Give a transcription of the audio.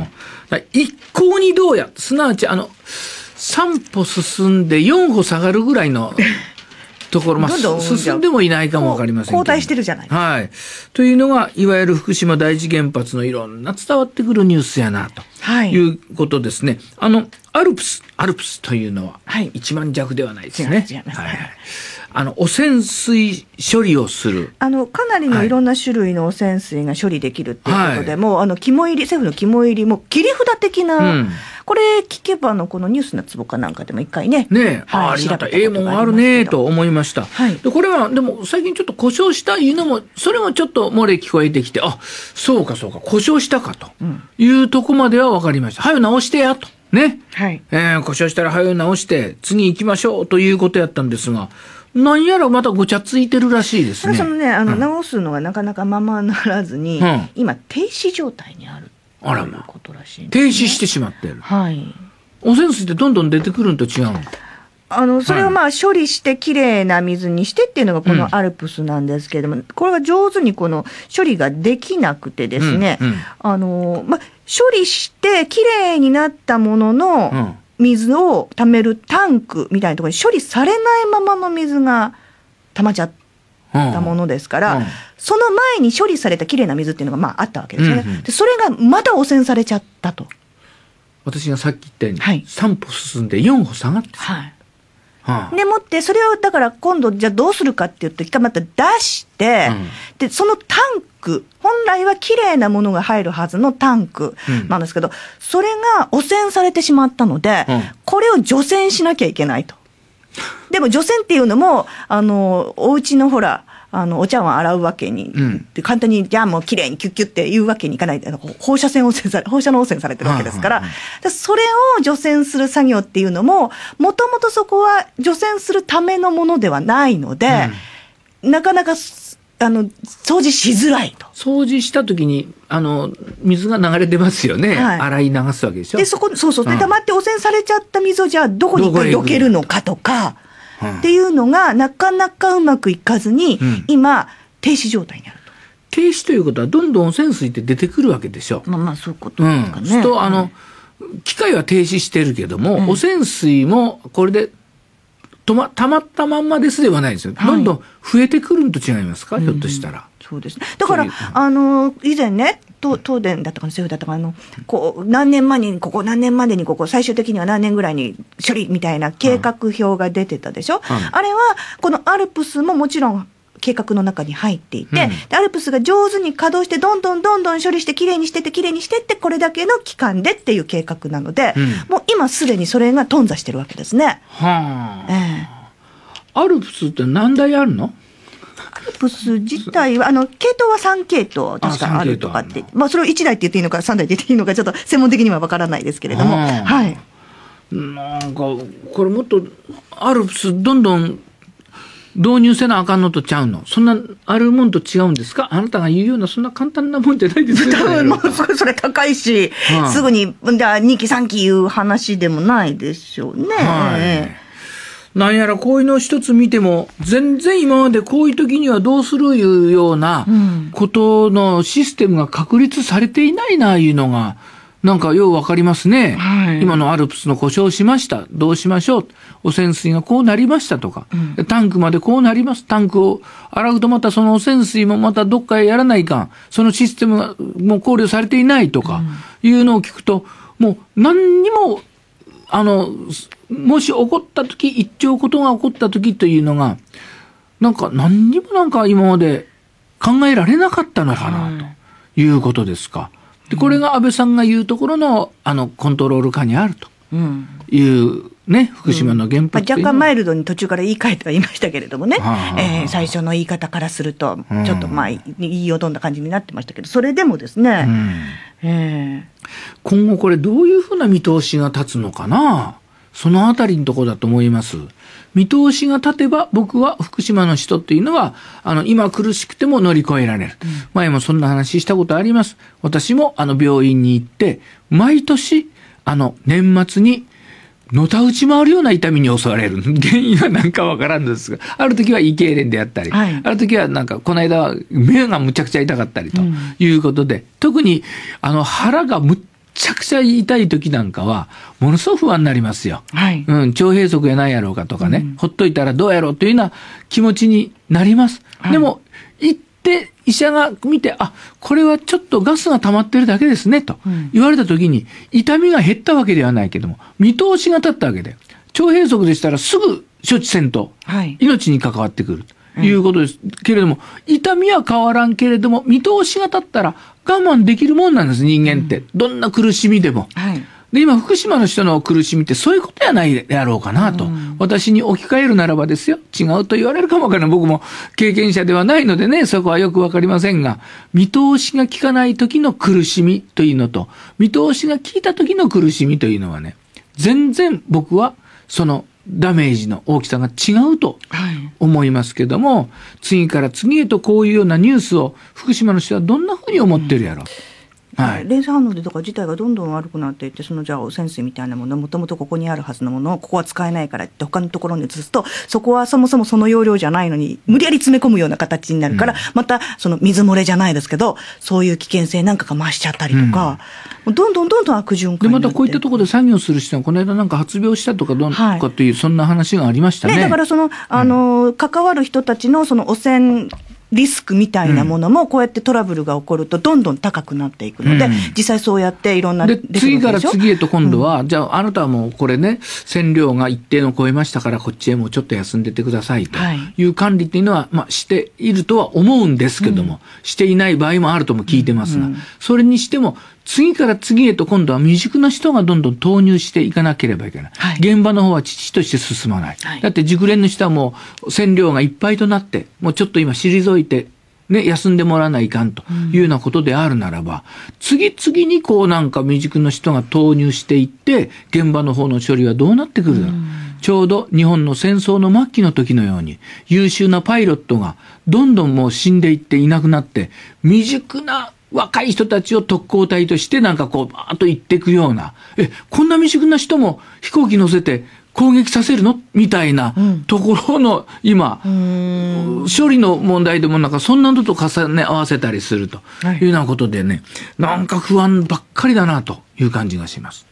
も、一向にどうや、すなわち、あの、3歩進んで4歩下がるぐらいの ところ、まあ、進んでもいないかもわかりません交代してるじゃないはい。というのが、いわゆる福島第一原発のいろんな伝わってくるニュースやな、ということですね。はい、あの、アルプス、アルプスというのは、1万弱ではないですね。はい、違います。はいあの汚染水処理をするあのかなりのいろんな種類の汚染水が処理できるっていうことで、はい、もうあの肝入り政府の肝入りも切り札的な、うん、これ聞けばのこのニュースのツボかなんかでも一回ねね、はい、ありがたいええもんあるねと思いました、はい、でこれはでも最近ちょっと故障したいうのもそれもちょっと漏れ聞こえてきてあそうかそうか故障したかというとこまでは分かりました、うん、はしてやと。ね。はい。えー、故障したら早う直して、次行きましょうということやったんですが、何やらまたごちゃついてるらしいですね。そのね、あの、直すのがなかなかままならずに、うん、今、停止状態にあるあらまことらしい、ね、停止してしまってる。はい。汚染水ってどんどん出てくるんと違うのあの、それをまあ処理してきれいな水にしてっていうのがこのアルプスなんですけれども、うん、これが上手にこの処理ができなくてですね、うんうん、あの、まあ、処理してきれいになったものの、水を貯めるタンクみたいなところに処理されないままの水が溜まっちゃったものですから、うんうん、その前に処理されたきれいな水っていうのがまああったわけですよね、うんうん、でそれがまた汚染されちゃったと私がさっき言ったように、はい、3歩進んで4歩下がって、はい、うん、でもってそれをだから今度じゃあどうするかっていう言ってまた出して、うん、でそのタンク本来は綺麗なものが入るはずのタンクなんですけど、うん、それが汚染されてしまったので、これを除染しなきゃいけないと。でも除染っていうのも、あの、お家のほら、あの、お茶碗洗うわけに、うん、簡単に、じゃあもうきれいにキュッキュって言うわけにいかない、放射線汚染され、放射能汚染されてるわけですから、それを除染する作業っていうのも、もともとそこは除染するためのものではないので、うん、なかなかあの、掃除しづらいと。掃除した時に、あの、水が流れ出ますよね。はい、洗い流すわけでしょ。で、そこ、そうそう。で、溜まって汚染されちゃった水を、じゃあ、どこにどけるのかとか、っていうのが、なかなかうまくいかずに、うん、今、停止状態にある。と。停止ということは、どんどん汚染水って出てくるわけでしょ。まあまあ、そういうことですかね。うん、と、あの、はい機械は停止してるけども、汚染水もこれで止ま、たまったまんまですではないですよ。どんどん増えてくるんと違いますか、はい、ひょっとしたら。そうですね。だから、あの、以前ね、東東電だったかな、政府だったかな、あの、こう、何年前にここ、何年までにここ、最終的には何年ぐらいに処理みたいな計画表が出てたでしょ。うんうん、あれは、このアルプスももちろん計画の中に入っていて、うん、アルプスが上手に稼働して、どんどんどんどん処理して、きれいにしてって、きれいにしてって、これだけの期間でっていう計画なので、うん、もう今すでにそれが頓挫してるわけですね。はあ、ええ、アルプスって何台あるのアルプス自体は、あの、系統は3系統、確かあるとかって、あまあ、それを1台って言っていいのか、3台って言っていいのか、ちょっと専門的には分からないですけれども、はあ、はい。なんか、これもっと、アルプスどんどん導入せなあかんのとちゃうのそんなあるもんと違うんですかあなたが言うようなそんな簡単なもんじゃないですよ 多分もう それそれ高いし、はあ、すぐにじゃあ2期3期いう話でもないでしょうね。はい、なんやらこういうの一つ見ても全然今までこういう時にはどうするいうようなことのシステムが確立されていないないうのが。なんかようわかりますね、はい、今のアルプスの故障しました。どうしましょう。汚染水がこうなりましたとか、うん、タンクまでこうなります。タンクを洗うとまたその汚染水もまたどっかへやらないかん。そのシステムがもう考慮されていないとか、いうのを聞くと、うん、もう何にも、あの、もし起こった時、一丁ことが起こった時というのが、なんか何にもなんか今まで考えられなかったのかな、ということですか。はいでこれが安倍さんが言うところのあのコントロール下にあるという、ね、福島の原発、うん、若干マイルドに途中から言い換えてはいましたけれどもね、えー、最初の言い方からすると、ちょっとまあ、言いよどんな感じになってましたけど、それでもですね、うん、えー、今後、これ、どういうふうな見通しが立つのかな。そのあたりのとこだと思います。見通しが立てば、僕は福島の人っていうのは、あの、今苦しくても乗り越えられる。うん、前もそんな話したことあります。私も、あの、病院に行って、毎年、あの、年末に、のたうち回るような痛みに襲われる。原因は何かわからんですが、ある時は胃痙攣であったり、はい、ある時はなんか、この間は目がむちゃくちゃ痛かったりということで、うん、特に、あの、腹がむっちゃくちゃ痛い時なんかは、ものすごく不安になりますよ。はい、うん、腸閉塞やないやろうかとかね、うん、ほっといたらどうやろうというような気持ちになります。はい、でも、行って、医者が見て、あ、これはちょっとガスが溜まってるだけですね、と言われた時に、痛みが減ったわけではないけども、見通しが立ったわけで、腸閉塞でしたらすぐ処置せんと、命に関わってくる。はいいうことです、うん、けれども、痛みは変わらんけれども、見通しが立ったら我慢できるもんなんです、人間って。うん、どんな苦しみでも。はいで、今、福島の人の苦しみってそういうことやないであろうかなと。うん、私に置き換えるならばですよ。違うと言われるかもわからない。僕も経験者ではないのでね、そこはよくわかりませんが、見通しが効かない時の苦しみというのと、見通しが効いた時の苦しみというのはね、全然僕は、その、ダメージの大きさが違うと思いますけども、はい、次から次へとこういうようなニュースを福島の人はどんなふうに思ってるやろう、うんはい、連鎖反応でとか自体がどんどん悪くなっていってそのじゃあ汚染水みたいなものもともとここにあるはずのものをここは使えないからって他のところに移すとそこはそもそもその容量じゃないのに無理やり詰め込むような形になるから、うん、またその水漏れじゃないですけどそういう危険性なんかが増しちゃったりとか、うん、どんどんどんどん悪循環でまたこういったところで作業する人はこの間なんか発病したとかどんかっていう、はい、そんな話がありましたね。ねだからそのあの、うん、関わる人たちのその汚染リスクみたいなものも、こうやってトラブルが起こると、どんどん高くなっていくので、うん、実際そうやっていろんなで次から次へと今度は、うん、じゃあ、あなたはもうこれね、線量が一定の超えましたから、こっちへもうちょっと休んでてくださいという管理っていうのは、まあ、しているとは思うんですけども、うん、していない場合もあるとも聞いてますが、それにしても、次から次へと今度は未熟な人がどんどん投入していかなければいけない。はい、現場の方は父として進まない。はい、だって熟練の人はもう線量がいっぱいとなって、もうちょっと今退いて、ね、休んでもらわないかんというようなことであるならば、うん、次々にこうなんか未熟の人が投入していって、現場の方の処理はどうなってくるだろう。うんちょうど日本の戦争の末期の時のように優秀なパイロットがどんどんもう死んでいっていなくなって未熟な若い人たちを特攻隊としてなんかこう、バーッと行ってくような、え、こんな未熟な人も飛行機乗せて攻撃させるのみたいなところの今、うん、処理の問題でもなんかそんなのと重ね合わせたりするというようなことでね、はい、なんか不安ばっかりだなという感じがします。